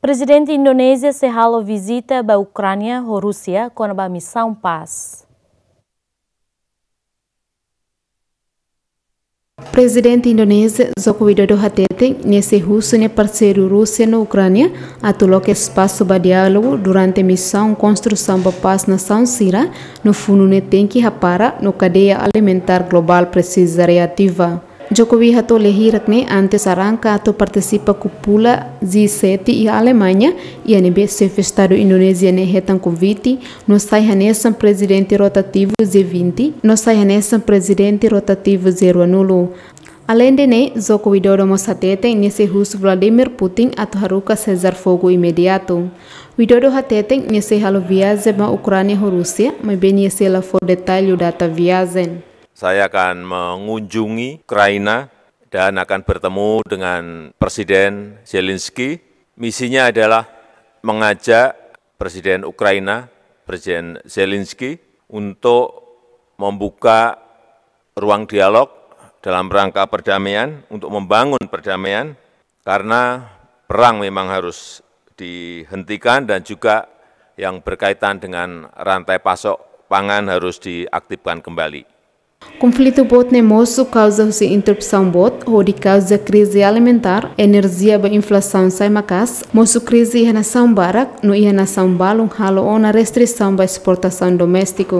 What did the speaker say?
Presidente Indonésia sehalo visita a Ucrânia, e Rússia, com a missão paz. Presidente Indonésia Joko Widodo hatete nesse russo ne parceiro Rússia na Ucrânia atulou que espaço para diálogo durante a missão construção da paz na São Sira no fundo ne tem que rapara no cadeia alimentar global precisa reativa. Jokowi hato lehirakne ante saranka atau participa ku pula G7 i Alemanha e anebe chefe Estado indonesiane hetan convite no sai hanesan presidente rotativo G20 no sai hanesan presidente rotativo zero anulo Além de ne, Jokowi Dodo mosatete nesse russo Vladimir Putin atau haruka cesar fogo imediato. Widodo hatete nesse halo viaze ma Ucrânia e Rusia, mas bem for detalhe data viazen saya akan mengunjungi Ukraina dan akan bertemu dengan Presiden Zelensky. Misinya adalah mengajak Presiden Ukraina, Presiden Zelensky, untuk membuka ruang dialog dalam rangka perdamaian, untuk membangun perdamaian, karena perang memang harus dihentikan dan juga yang berkaitan dengan rantai pasok pangan harus diaktifkan kembali. Conflito bot nemoso causa-se interrupção bot, ou de causa crise alimentar, energia ba inflação sai macas, moço crise irranação barak, no irranação balung halo ou na restrição ba exportação doméstico.